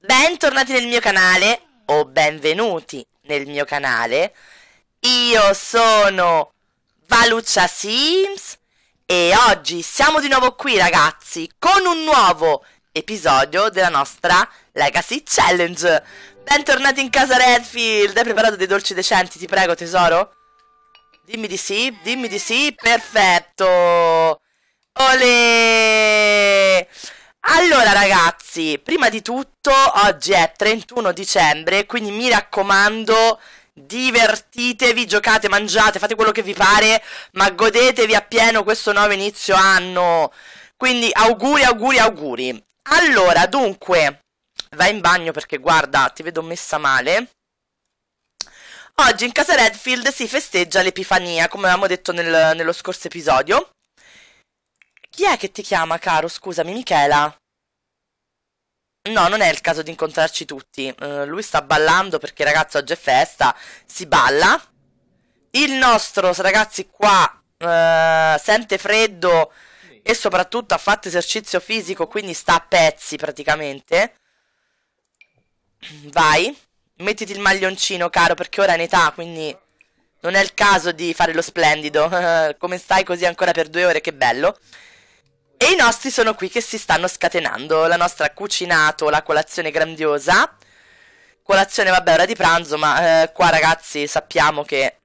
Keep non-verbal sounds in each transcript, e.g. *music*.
Bentornati nel mio canale, o benvenuti nel mio canale. Io sono Valuccia Sims e oggi siamo di nuovo qui ragazzi con un nuovo episodio della nostra Legacy Challenge. Bentornati in casa Redfield, hai preparato dei dolci decenti, ti prego tesoro? Dimmi di sì, dimmi di sì, perfetto! Olè! Allora ragazzi, prima di tutto oggi è 31 dicembre, quindi mi raccomando divertitevi, giocate, mangiate, fate quello che vi pare, ma godetevi appieno questo nuovo inizio anno. Quindi auguri, auguri, auguri. Allora, dunque, vai in bagno perché guarda, ti vedo messa male. Oggi in casa Redfield si festeggia l'Epifania, come avevamo detto nel, nello scorso episodio. Chi è che ti chiama, caro? Scusami, Michela. No, non è il caso di incontrarci tutti. Uh, lui sta ballando perché ragazzi, oggi è festa, si balla. Il nostro, ragazzi, qua uh, sente freddo e soprattutto ha fatto esercizio fisico, quindi sta a pezzi praticamente. Vai, mettiti il maglioncino, caro, perché ora è in età, quindi non è il caso di fare lo splendido. *laughs* Come stai così ancora per due ore, che bello. E i nostri sono qui che si stanno scatenando. La nostra cucinato, la colazione grandiosa. Colazione, vabbè, ora di pranzo, ma eh, qua ragazzi sappiamo che...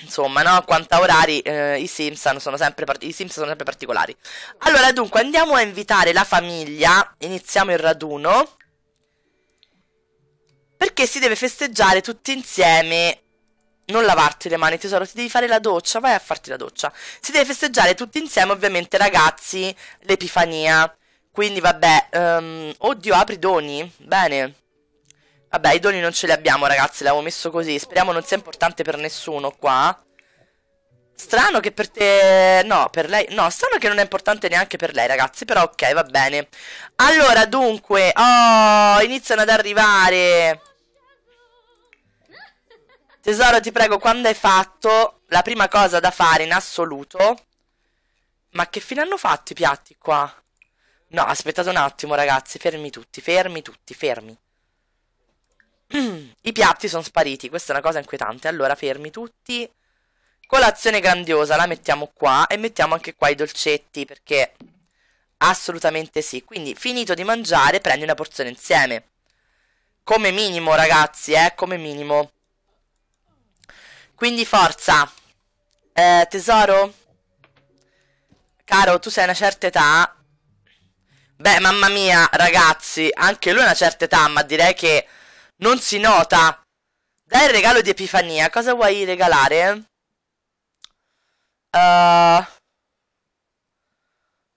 Insomma, no? Quanto a orari, eh, i, Sims sono sempre i Simpson sono sempre particolari. Allora, dunque, andiamo a invitare la famiglia. Iniziamo il raduno. Perché si deve festeggiare tutti insieme non lavarti le mani, tesoro, ti devi fare la doccia, vai a farti la doccia. Si deve festeggiare tutti insieme, ovviamente, ragazzi, l'Epifania. Quindi, vabbè, um, oddio, apri doni? Bene. Vabbè, i doni non ce li abbiamo, ragazzi, l'avevo messo così. Speriamo non sia importante per nessuno qua. Strano che per te... No, per lei... No, strano che non è importante neanche per lei, ragazzi. Però ok, va bene. Allora, dunque... Oh, iniziano ad arrivare... Tesoro, ti prego, quando hai fatto, la prima cosa da fare in assoluto... Ma che fine hanno fatto i piatti qua? No, aspettate un attimo, ragazzi. Fermi tutti, fermi tutti, fermi. *clears throat* I piatti sono spariti, questa è una cosa inquietante. Allora, fermi tutti. Colazione grandiosa, la mettiamo qua. E mettiamo anche qua i dolcetti, perché... Assolutamente sì. Quindi, finito di mangiare, prendi una porzione insieme. Come minimo, ragazzi, eh, come minimo. Quindi forza. Eh, tesoro? Caro, tu sei una certa età. Beh, mamma mia, ragazzi, anche lui ha una certa età, ma direi che non si nota. Dai il regalo di Epifania, cosa vuoi regalare? Uh,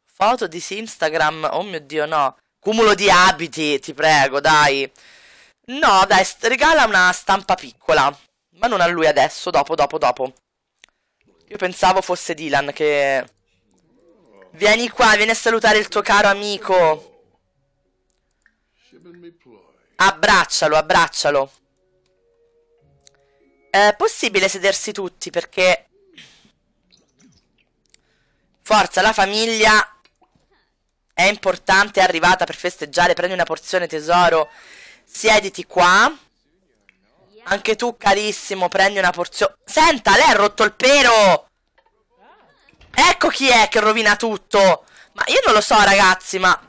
foto di Instagram, oh mio Dio, no. Cumulo di abiti, ti prego, dai. No, dai, regala una stampa piccola. Ma non a lui adesso, dopo, dopo, dopo. Io pensavo fosse Dylan che... Vieni qua, vieni a salutare il tuo caro amico. Abbraccialo, abbraccialo. È possibile sedersi tutti perché... Forza, la famiglia è importante, è arrivata per festeggiare. Prendi una porzione tesoro. Siediti qua. Anche tu, carissimo, prendi una porzione. Senta, lei ha rotto il pero! Ecco chi è che rovina tutto! Ma io non lo so, ragazzi, ma...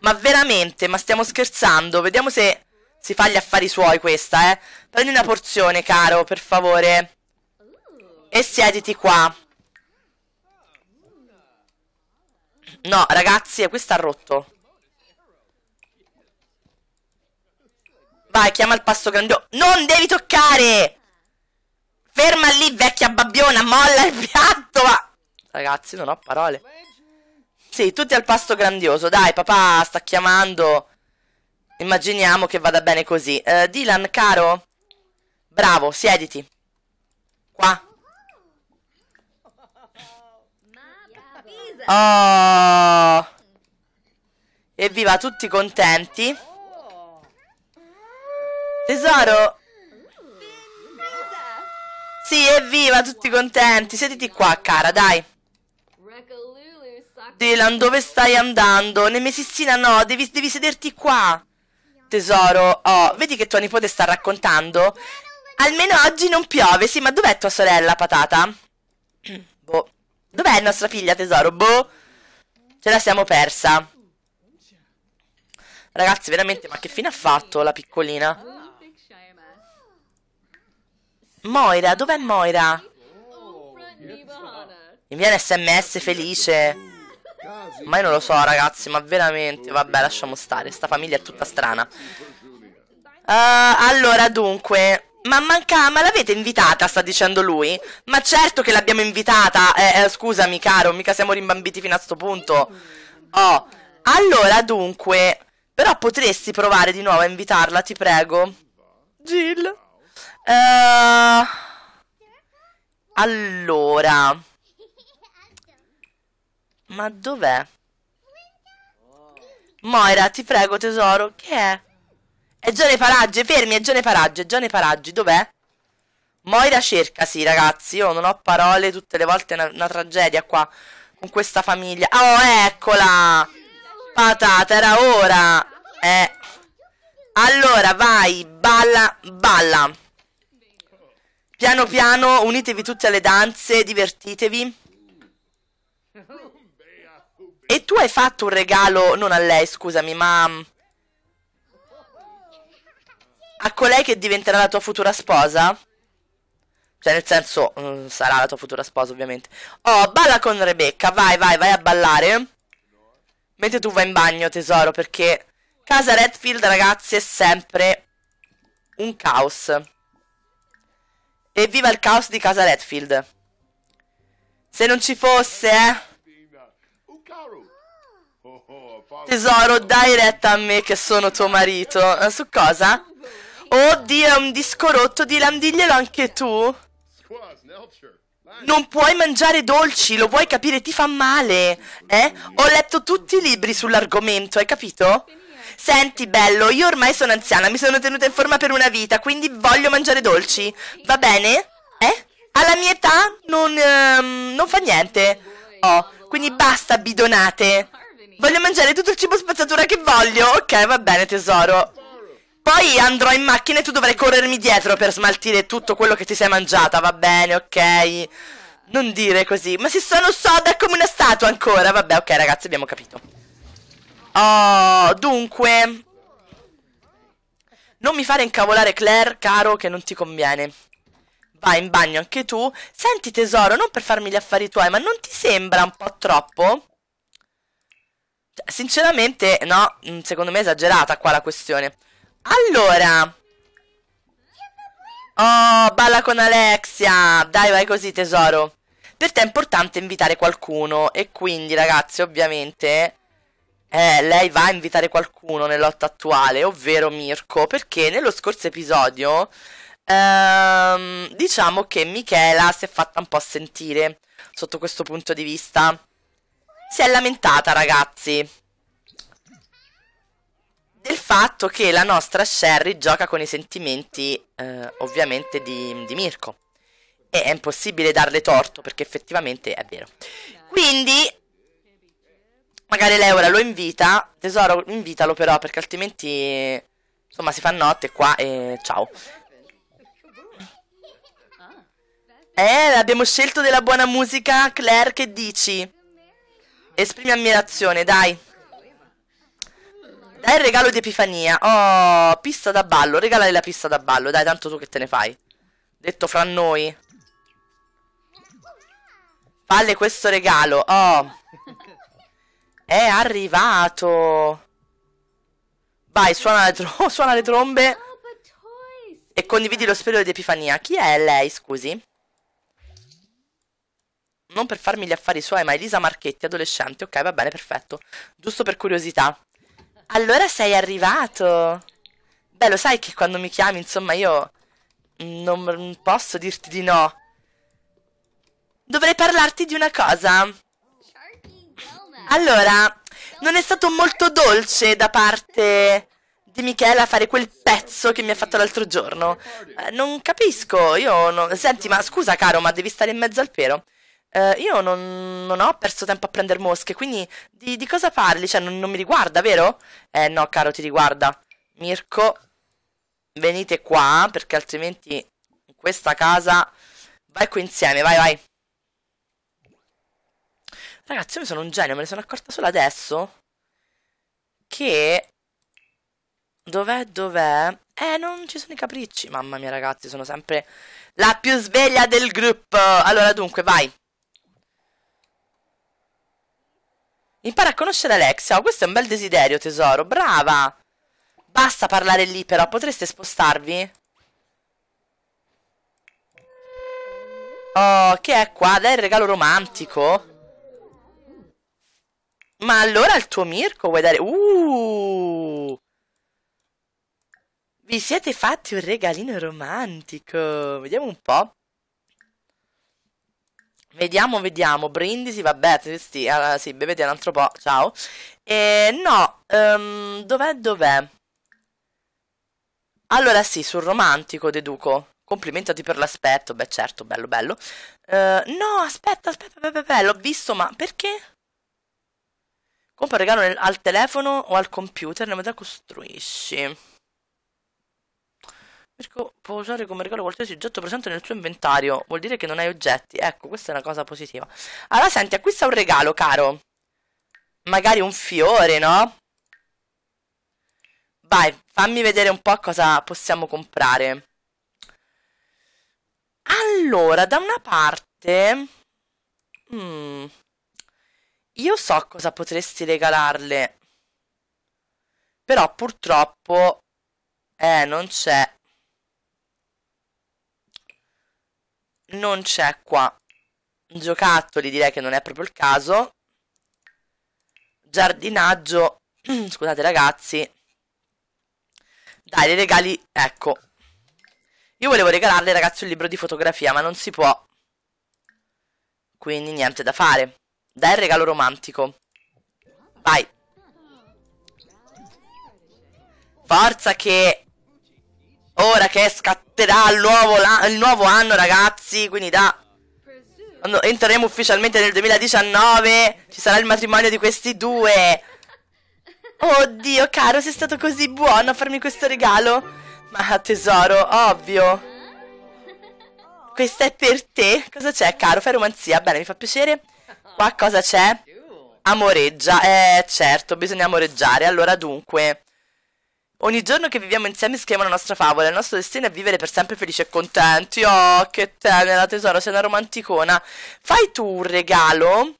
Ma veramente, ma stiamo scherzando. Vediamo se si fa gli affari suoi questa, eh. Prendi una porzione, caro, per favore. E siediti qua. No, ragazzi, questa ha rotto. Vai, chiama il pasto grandioso. Non devi toccare! Ferma lì, vecchia babbiona, molla il piatto, ma... Ragazzi, non ho parole. Sì, tutti al pasto grandioso. Dai, papà, sta chiamando. Immaginiamo che vada bene così. Uh, Dylan, caro. Bravo, siediti. Qua. Oh. Evviva, tutti contenti. Tesoro! Sì, evviva, tutti contenti. Sediti qua, cara, dai. Dylan, dove stai andando? Nemesissina, no, devi, devi sederti qua. Tesoro, oh, vedi che tua nipote sta raccontando? Almeno oggi non piove, sì, ma dov'è tua sorella, patata? *clears throat* boh. Dov'è nostra figlia, tesoro? Boh. Ce la siamo persa. Ragazzi, veramente, ma che fine ha fatto la piccolina? Moira, dov'è Moira? Mi viene sms felice. Ma io non lo so ragazzi, ma veramente... Vabbè, lasciamo stare, sta famiglia è tutta strana. Uh, allora, dunque... Ma manca, ma l'avete invitata, sta dicendo lui? Ma certo che l'abbiamo invitata! Eh, eh, scusami, caro, mica siamo rimbambiti fino a sto punto. Oh, allora, dunque... Però potresti provare di nuovo a invitarla, ti prego. Jill. Uh, allora. Ma dov'è? Moira, ti prego, tesoro. Che è? È già nei paraggi, fermi, è già nei paraggi, è già nei paraggi. Dov'è? Moira cerca, sì, ragazzi. Io non ho parole, tutte le volte è una, una tragedia qua. Con questa famiglia. Oh, eccola! Patata, era ora! Eh... Allora, vai, balla, balla. Piano piano unitevi tutte alle danze, divertitevi. E tu hai fatto un regalo, non a lei scusami, ma... A colei che diventerà la tua futura sposa? Cioè nel senso, mm, sarà la tua futura sposa ovviamente. Oh, balla con Rebecca, vai, vai, vai a ballare. Mentre tu vai in bagno tesoro, perché... Casa Redfield ragazzi è sempre un caos. Evviva il caos di casa Redfield. Se non ci fosse, eh. Tesoro, dai retta a me che sono tuo marito. Su cosa? Oddio, oh è un disco rotto. Dylan, diglielo anche tu. Non puoi mangiare dolci, lo vuoi capire? Ti fa male. Eh? Ho letto tutti i libri sull'argomento, hai capito? Senti, bello, io ormai sono anziana, mi sono tenuta in forma per una vita, quindi voglio mangiare dolci. Va bene? Eh? Alla mia età non, ehm, non fa niente. Oh, quindi basta bidonate. Voglio mangiare tutto il cibo spazzatura che voglio. Ok, va bene, tesoro. Poi andrò in macchina e tu dovrai corrermi dietro per smaltire tutto quello che ti sei mangiata, va bene, ok? Non dire così. Ma si sono soda come una statua ancora. Vabbè, ok, ragazzi, abbiamo capito. Oh, dunque... Non mi fare incavolare Claire, caro, che non ti conviene. Vai in bagno anche tu. Senti tesoro, non per farmi gli affari tuoi, ma non ti sembra un po' troppo? Cioè, sinceramente, no, mm, secondo me è esagerata qua la questione. Allora... Oh, balla con Alexia! Dai, vai così, tesoro. Per te è importante invitare qualcuno e quindi, ragazzi, ovviamente eh, lei va a invitare qualcuno nell'otto attuale, ovvero Mirko, perché nello scorso episodio ehm, diciamo che Michela si è fatta un po' sentire sotto questo punto di vista. Si è lamentata, ragazzi, del fatto che la nostra Sherry gioca con i sentimenti, eh, ovviamente, di, di Mirko. E è impossibile darle torto, perché effettivamente è vero. Quindi Magari lei ora lo invita. Tesoro, invitalo però, perché altrimenti... Insomma, si fa notte qua e ciao. Ah. Eh, abbiamo scelto della buona musica, Claire, che dici? Esprimi ammirazione, dai. Dai il regalo di Epifania. Oh, pista da ballo, Regalale la pista da ballo, dai, tanto tu che te ne fai. Detto fra noi. Falle questo regalo, oh. È arrivato! Vai, suona le, tro *laughs* suona le trombe e condividi lo spirito di Epifania. Chi è lei, scusi? Non per farmi gli affari suoi, ma Elisa Marchetti, adolescente. Ok, va bene, perfetto. Giusto per curiosità. Allora sei arrivato. Beh, lo sai che quando mi chiami, insomma, io non posso dirti di no. Dovrei parlarti di una cosa. Allora, non è stato molto dolce da parte di Michela fare quel pezzo che mi ha fatto l'altro giorno. Eh, non capisco, io non... Senti, ma scusa caro, ma devi stare in mezzo al pelo. Eh, io non, non, ho perso tempo a prendere mosche, quindi di, di cosa parli? Cioè, non, non mi riguarda, vero? Eh no, caro, ti riguarda. Mirko, venite qua, perché altrimenti in questa casa... Vai qui insieme, vai, vai. Ragazzi, io sono un genio, me ne sono accorta solo adesso. Che... Dov'è, dov'è? Eh, non ci sono i capricci. Mamma mia, ragazzi, sono sempre la più sveglia del gruppo. Allora, dunque, vai. Impara a conoscere Alexia. Oh, questo è un bel desiderio, tesoro. Brava! Basta parlare lì, però. Potreste spostarvi? Oh, che è qua? Dai, il regalo romantico. Ma allora il tuo Mirko vuoi dare... Uh! Vi siete fatti un regalino romantico. Vediamo un po'. Vediamo, vediamo. Brindisi, vabbè, sì, allora, sì bevete un altro po', ciao. E no, um, dov'è, dov'è? Allora sì, sul romantico deduco. Complimentati per l'aspetto, beh certo, bello, bello. Uh, no, aspetta, aspetta, aspetta, aspetta l'ho visto, ma perché? Compra un regalo nel, al telefono o al computer nella metà costruisci. Mirko può usare come regalo qualsiasi oggetto presente nel suo inventario. Vuol dire che non hai oggetti. Ecco, questa è una cosa positiva. Allora, senti, acquista un regalo, caro. Magari un fiore, no? Vai, fammi vedere un po' cosa possiamo comprare. Allora, da una parte... Mmm... Io so cosa potresti regalarle. Però purtroppo... Eh, non c'è. Non c'è qua. Giocattoli direi che non è proprio il caso. Giardinaggio. *clears throat* Scusate ragazzi. Dai, le regali... Ecco. Io volevo regalarle ragazzi un libro di fotografia, ma non si può. Quindi niente da fare. Dai il regalo romantico. Vai. Forza che... Ora che scatterà il nuovo, il nuovo anno, ragazzi. Quindi da... Quando entreremo ufficialmente nel 2019 ci sarà il matrimonio di questi due. Oddio, caro, sei stato così buono a farmi questo regalo. Ma tesoro, ovvio. Questa è per te. Cosa c'è, caro? Fai romanzia? Bene, mi fa piacere. Qua cosa c'è? Amoreggia, eh certo, bisogna amoreggiare. Allora dunque, ogni giorno che viviamo insieme scriviamo la nostra favola, il nostro destino è vivere per sempre felici e contenti. Oh, che tenera tesoro, sei una romanticona. Fai tu un regalo?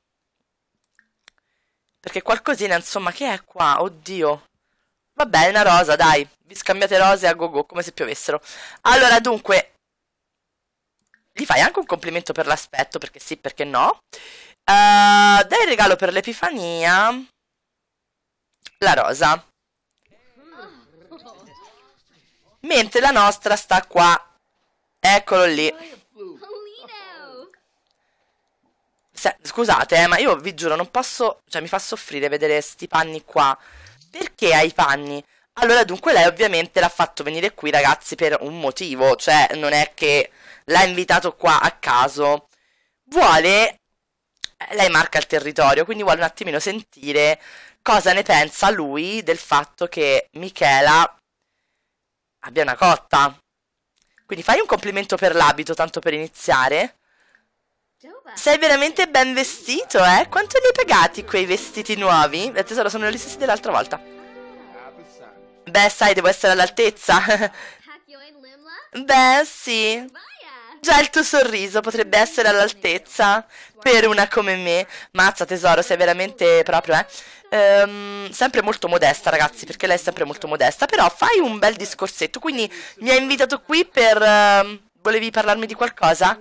Perché qualcosina, insomma, che è qua? Oddio. Vabbè, è una rosa, dai. Vi scambiate rose a go -go, come se piovessero. Allora, dunque... Gli fai anche un complimento per l'aspetto, perché sì, perché no. Uh, dai regalo per l'Epifania. La rosa. Mentre la nostra sta qua. Eccolo lì. Se, scusate, eh, ma io vi giuro, non posso... Cioè, mi fa soffrire vedere sti panni qua. Perché hai i panni? Allora, dunque, lei ovviamente l'ha fatto venire qui, ragazzi, per un motivo. Cioè, non è che l'ha invitato qua a caso. Vuole lei marca il territorio, quindi vuole un attimino sentire cosa ne pensa lui del fatto che Michela abbia una cotta. Quindi fai un complimento per l'abito, tanto per iniziare. Sei veramente ben vestito, eh? Quanto li hai pagati quei vestiti nuovi? Eh, tesoro, sono gli stessi dell'altra volta. Beh, sai, devo essere all'altezza. *laughs* Beh, sì. Già il tuo sorriso potrebbe essere all'altezza per una come me. Mazza tesoro, sei veramente proprio, eh. Ehm, sempre molto modesta, ragazzi, perché lei è sempre molto modesta. Però fai un bel discorsetto. Quindi mi hai invitato qui per... Ehm, volevi parlarmi di qualcosa?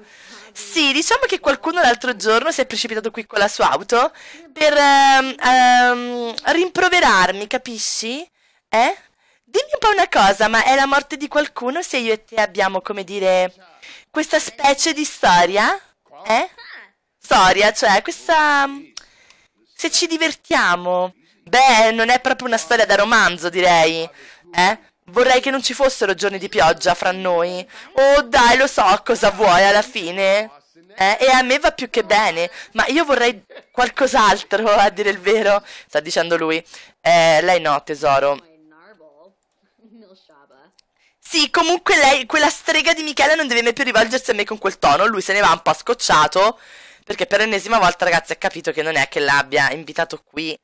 Sì, diciamo che qualcuno l'altro giorno si è precipitato qui con la sua auto per ehm, ehm, rimproverarmi, capisci? Eh? Dimmi un po' una cosa, ma è la morte di qualcuno se io e te abbiamo, come dire questa specie di storia eh? storia, cioè questa... Se ci divertiamo. Beh, non è proprio una storia da romanzo, direi. Eh? Vorrei che non ci fossero giorni di pioggia fra noi. Oh, dai, lo so cosa vuoi alla fine. Eh, e a me va più che bene, ma io vorrei qualcos'altro, *laughs* a dire il vero, sta dicendo lui. Eh, lei no, tesoro. Sì, comunque lei, quella strega di Michele non deve mai più rivolgersi a me con quel tono. Lui se ne va un po' scocciato. Perché per l'ennesima volta, ragazzi, ha capito che non è che l'abbia invitato qui.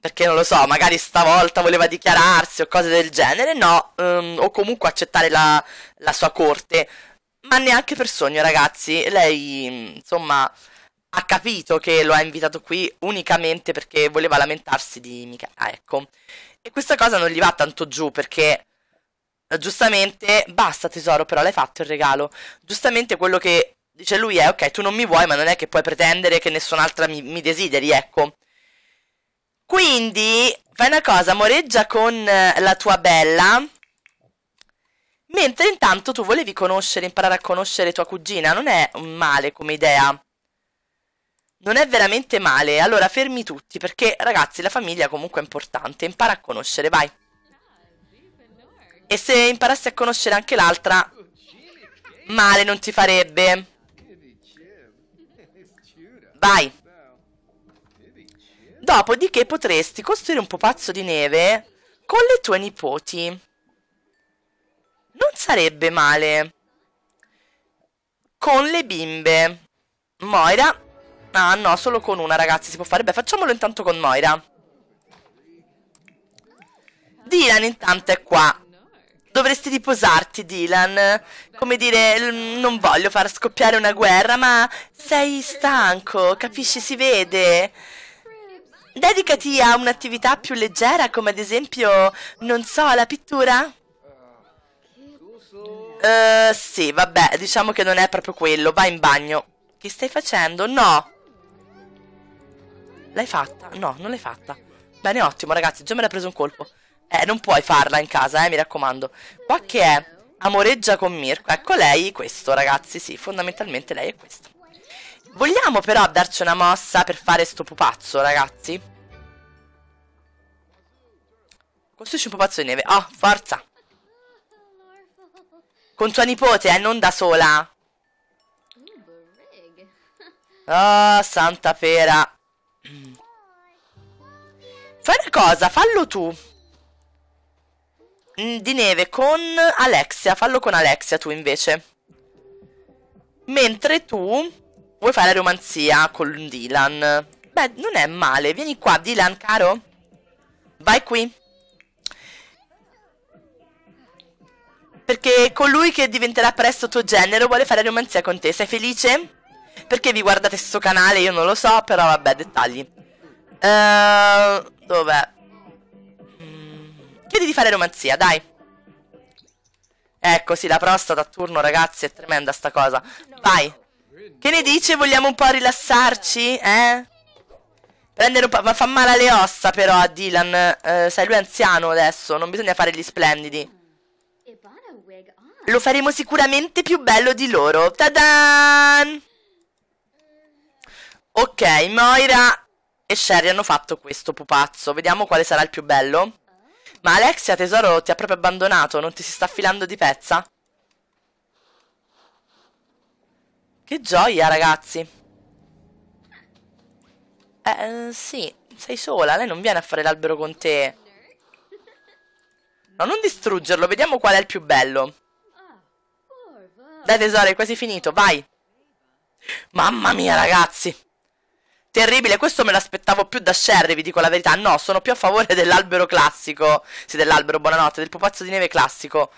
Perché non lo so, magari stavolta voleva dichiararsi o cose del genere. No, um, o comunque accettare la, la sua corte. Ma neanche per sogno, ragazzi. Lei, insomma, ha capito che lo ha invitato qui unicamente perché voleva lamentarsi di Michele. Ah, ecco. E questa cosa non gli va tanto giù perché giustamente, basta tesoro, però l'hai fatto il regalo. Giustamente quello che dice lui è, ok, tu non mi vuoi, ma non è che puoi pretendere che nessun'altra mi, mi desideri, ecco. Quindi, fai una cosa, moreggia con eh, la tua bella, mentre intanto tu volevi conoscere, imparare a conoscere tua cugina, non è un male come idea. Non è veramente male, allora fermi tutti, perché ragazzi la famiglia comunque è importante, impara a conoscere, vai. E se imparassi a conoscere anche l'altra, male non ti farebbe. Vai. Dopodiché potresti costruire un pupazzo di neve con le tue nipoti. Non sarebbe male. Con le bimbe. Moira. Ah no, solo con una ragazzi si può fare. Beh, facciamolo intanto con Moira. Dylan intanto è qua Dovresti riposarti, Dylan. Come dire, non voglio far scoppiare una guerra, ma sei stanco, capisci, si vede. Dedicati a un'attività più leggera, come ad esempio, non so, la pittura? Uh, sì, vabbè, diciamo che non è proprio quello. Vai in bagno. Che stai facendo? No. L'hai fatta? No, non l'hai fatta. Bene, ottimo, ragazzi, già me l'ha preso un colpo. Eh, non puoi farla in casa, eh, mi raccomando. Qua che è? Amoreggia con Mirko. Ecco lei, questo, ragazzi, sì, fondamentalmente lei è questo. Vogliamo però darci una mossa per fare sto pupazzo, ragazzi? Costruisci un pupazzo di neve. Oh, forza. Con tua nipote, eh, non da sola. Oh, santa pera. Fai una cosa, fallo tu. Mm, di neve con Alexia. Fallo con Alexia tu invece. Mentre tu vuoi fare romanzia con Dylan. Beh, non è male. Vieni qua, Dylan, caro. Vai qui. Perché colui che diventerà presto tuo genero vuole fare romanzia con te. Sei felice? Perché vi guardate questo canale? Io non lo so, però vabbè, dettagli. Uh, dov'è? Chiedi di fare romanzia, dai. Ecco, sì, la prostata a turno, ragazzi, è tremenda sta cosa. Vai. Che ne dice? Vogliamo un po' rilassarci, eh? Prendere un po'... Ma fa male alle ossa, però, a Dylan. Eh, sai, lui è anziano adesso, non bisogna fare gli splendidi. Lo faremo sicuramente più bello di loro. Tadan! Ok, Moira e Sherry hanno fatto questo pupazzo. Vediamo quale sarà il più bello. Ma Alexia, tesoro, ti ha proprio abbandonato, non ti si sta affilando di pezza? Che gioia, ragazzi. Eh, eh, sì, sei sola, lei non viene a fare l'albero con te. No, non distruggerlo, vediamo qual è il più bello. Dai tesoro, è quasi finito, vai. Mamma mia, ragazzi. Terribile, questo me l'aspettavo più da Sherry, vi dico la verità. No, sono più a favore dell'albero classico. Sì, dell'albero, buonanotte, del pupazzo di neve classico.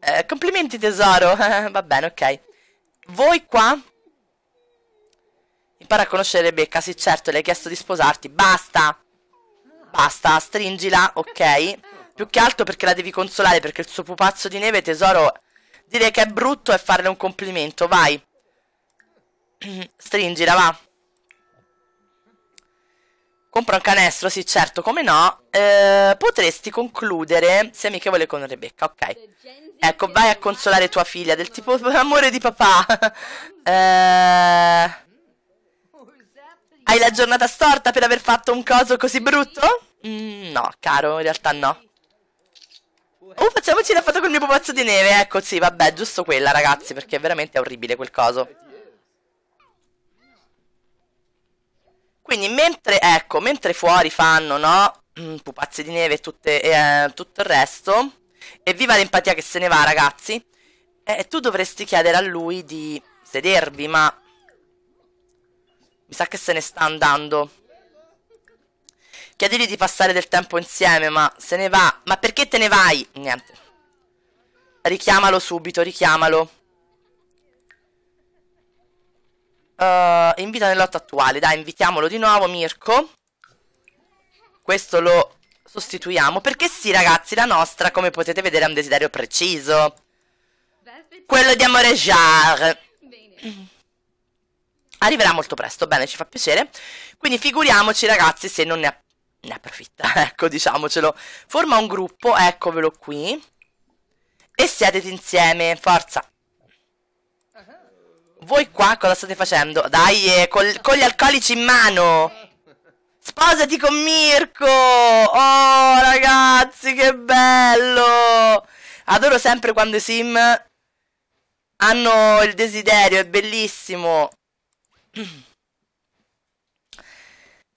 Eh, complimenti tesoro. *laughs* Va bene, ok. Voi qua? Impara a conoscere Rebecca, sì certo, le hai chiesto di sposarti. Basta! Basta, stringila, ok. Più che altro perché la devi consolare, perché il suo pupazzo di neve, tesoro... Dire che è brutto è farle un complimento, vai. *clears throat* stringila, va. Compra un canestro, sì certo, come no. Eh, potresti concludere sei amichevole con Rebecca, ok. Ecco, vai a consolare tua figlia del tipo *laughs* amore di papà. *laughs* eh, hai la giornata storta per aver fatto un coso così brutto? Mm, no, caro, in realtà no. Oh, facciamoci la foto col mio pupazzo di neve. Ecco, sì, vabbè, giusto quella, ragazzi, perché è veramente orribile quel coso. Quindi mentre, ecco, mentre fuori fanno, no? Mm, Pupazze di neve e eh, tutto il resto. E viva l'empatia che se ne va, ragazzi. Eh, tu dovresti chiedere a lui di sedervi, ma... Mi sa che se ne sta andando. Chiedigli di passare del tempo insieme, ma se ne va. Ma perché te ne vai? Niente. Richiamalo subito, richiamalo. Uh, invita nel lotto attuale. Dai, invitiamolo di nuovo, Mirko. Questo lo sostituiamo. Perché sì, ragazzi, la nostra, come potete vedere, ha un desiderio preciso. Quello di Amore Jar. Arriverà molto presto, bene, ci fa piacere. Quindi figuriamoci, ragazzi, se non ne, ne approfitta. *laughs* ecco, diciamocelo. Forma un gruppo, eccovelo qui. E siedete insieme, forza. Voi qua cosa state facendo? Dai, eh, col, con gli alcolici in mano! Sposati con Mirko! Oh, ragazzi, che bello! Adoro sempre quando i sim hanno il desiderio, è bellissimo. *clears throat*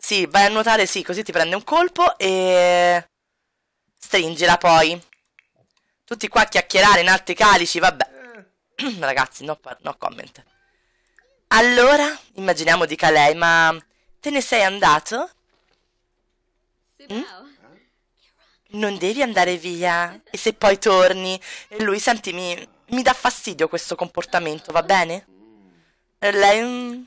Sì, vai a nuotare, sì, così ti prende un colpo e... Stringila poi. Tutti qua a chiacchierare in alti calici, vabbè. *clears throat* Ragazzi, no, no comment. Allora, immaginiamo dica lei, ma te ne sei andato? Mm? Non devi andare via. E se poi torni? lui, senti, mi, mi dà fastidio questo comportamento, va bene? E lei... Mm,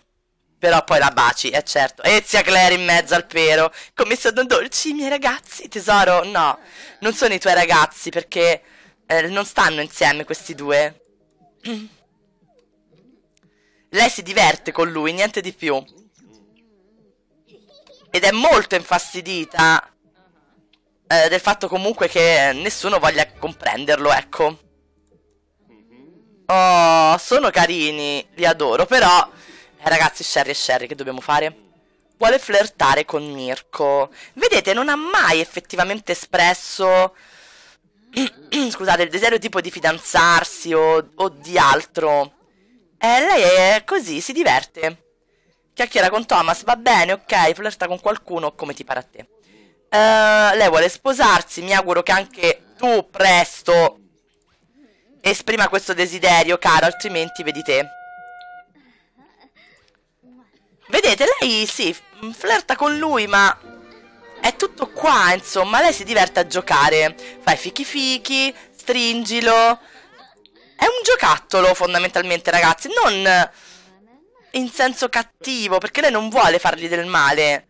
però poi la baci, è certo. E zia Claire in mezzo al pero. Come sono dolci i miei ragazzi, tesoro? No, non sono i tuoi ragazzi perché eh, non stanno insieme questi due. *clears throat* Lei si diverte con lui, niente di più. Ed è molto infastidita eh, del fatto comunque che nessuno voglia comprenderlo, ecco. Oh, sono carini, li adoro, però... Eh, ragazzi, Sherry e Sherry, che dobbiamo fare? Vuole flirtare con Mirko. Vedete, non ha mai effettivamente espresso... *clears throat* scusate, il desiderio tipo di fidanzarsi o, o di altro e lei è così, si diverte. Chiacchiera con Thomas, va bene, ok, flirta con qualcuno come ti pare a te. Uh, lei vuole sposarsi, mi auguro che anche tu presto esprima questo desiderio, caro, altrimenti vedi te. Vedete, lei sì, flirta con lui, ma è tutto qua, insomma, lei si diverte a giocare. Fai fichi fichi, stringilo, è un giocattolo fondamentalmente ragazzi, non in senso cattivo, perché lei non vuole fargli del male.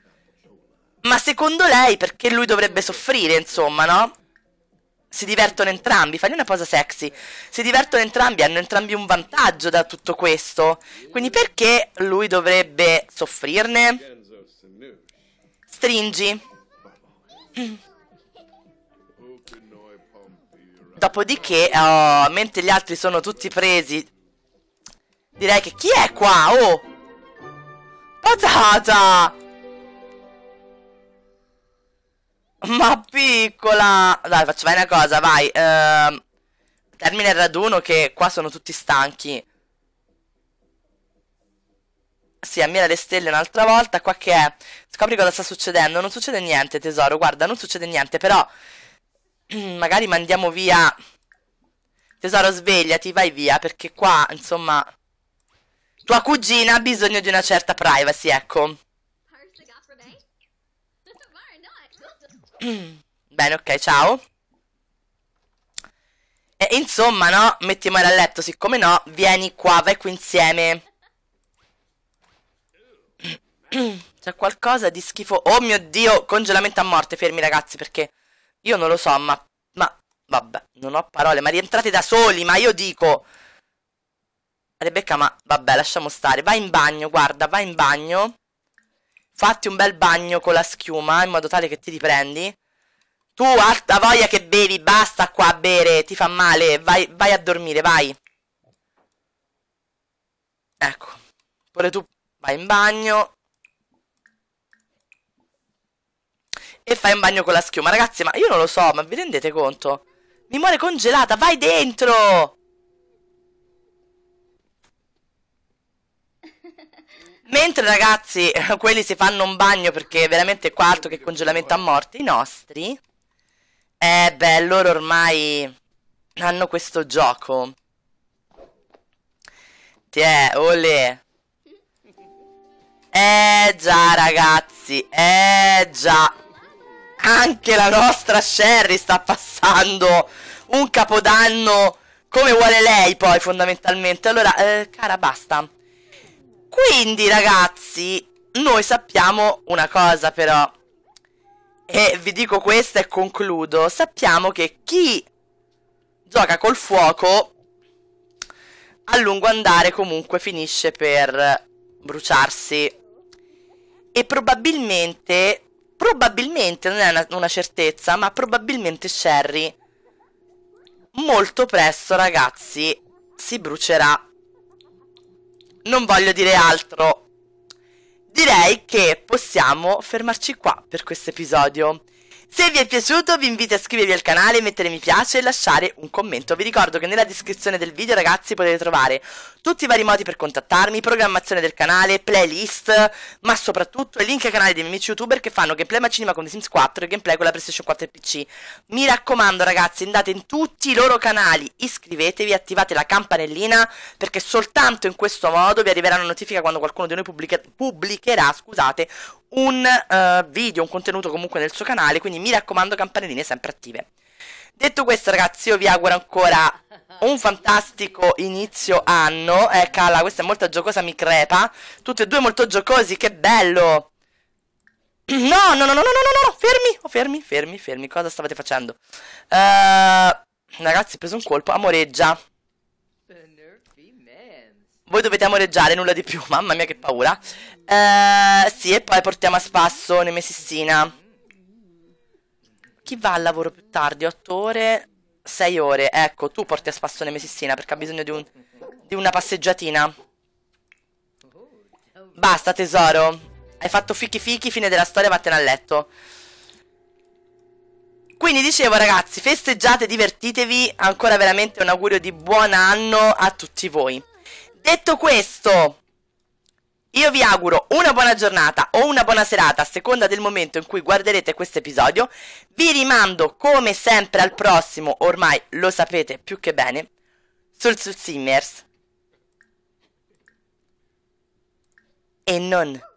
Ma secondo lei perché lui dovrebbe soffrire, insomma, no? Si divertono entrambi, fagli una cosa sexy. Si divertono entrambi, hanno entrambi un vantaggio da tutto questo. Quindi perché lui dovrebbe soffrirne? Stringi. *clears throat* Dopodiché, uh, mentre gli altri sono tutti presi, direi che chi è qua? Oh! Patata! Ma piccola! Dai, faccio una cosa, vai. Uh, termina il raduno che qua sono tutti stanchi. Sì, ammira le stelle un'altra volta. Qua che è? Scopri cosa sta succedendo. Non succede niente, tesoro. Guarda, non succede niente, però *clears throat* magari mandiamo via... Tesoro, svegliati, vai via, perché qua, insomma... Tua cugina ha bisogno di una certa privacy, ecco. *clears throat* Bene, ok, ciao. E insomma, no? Mettiamola a letto, siccome no, vieni qua, vai qui insieme. *clears throat* C'è qualcosa di schifo. Oh mio Dio, congelamento a morte, fermi ragazzi, perché... Io non lo so, ma... Ma... Vabbè, non ho parole, ma rientrate da soli, ma io dico... Rebecca, ma... Vabbè, lasciamo stare. Vai in bagno, guarda, vai in bagno. Fatti un bel bagno con la schiuma, in modo tale che ti riprendi. Tu, alta voglia che bevi, basta qua a bere, ti fa male. Vai, vai a dormire, vai. Ecco. Pure tu vai in bagno. E fai un bagno con la schiuma Ragazzi ma io non lo so ma vi rendete conto? Mi muore congelata vai dentro Mentre ragazzi *laughs* quelli si fanno un bagno perché veramente qua altro che congelamento a morte I nostri Eh beh loro ormai hanno questo gioco Tiè olè eh già ragazzi, eh già anche la nostra Sherry sta passando un capodanno come vuole lei poi fondamentalmente. Allora, eh, cara, basta. Quindi ragazzi, noi sappiamo una cosa però. E vi dico questo e concludo. Sappiamo che chi gioca col fuoco a lungo andare comunque finisce per bruciarsi. E probabilmente probabilmente, non è una, una certezza, ma probabilmente Sherry molto presto, ragazzi, si brucerà. Non voglio dire altro. Direi che possiamo fermarci qua per questo episodio. Se vi è piaciuto vi invito a iscrivervi al canale, mettere mi piace e lasciare un commento. Vi ricordo che nella descrizione del video ragazzi potete trovare tutti i vari modi per contattarmi, programmazione del canale, playlist, ma soprattutto i link ai canali dei miei amici youtuber che fanno gameplay ma cinema con The Sims 4 e gameplay con la PlayStation 4 e PC. Mi raccomando ragazzi andate in tutti i loro canali, iscrivetevi, attivate la campanellina perché soltanto in questo modo vi arriverà una notifica quando qualcuno di noi pubblica, pubblicherà scusate, un uh, video, un contenuto comunque nel suo canale, quindi quindi mi raccomando campanelline sempre attive. Detto questo ragazzi io vi auguro ancora un fantastico inizio anno, eh cala questa è molto giocosa mi crepa, tutti e due molto giocosi che bello! No, no, no, no, no, no, no, no, fermi, oh, fermi, fermi, fermi, cosa stavate facendo? Uh, ragazzi, ho preso un colpo, amoreggia. Voi dovete amoreggiare, nulla di più, mamma mia che paura. Uh, sì, e poi portiamo a spasso Nemesissina chi va al lavoro più tardi, 8 ore, 6 ore, ecco, tu porti a spassone Messina perché ha bisogno di, un, di una passeggiatina. Basta tesoro, hai fatto fichi fichi, fine della storia, vattene a letto. Quindi dicevo ragazzi, festeggiate, divertitevi, ancora veramente un augurio di buon anno a tutti voi. Detto questo, io vi auguro una buona giornata o una buona serata a seconda del momento in cui guarderete questo episodio. Vi rimando come sempre al prossimo, ormai lo sapete più che bene, sul Simmers. E non.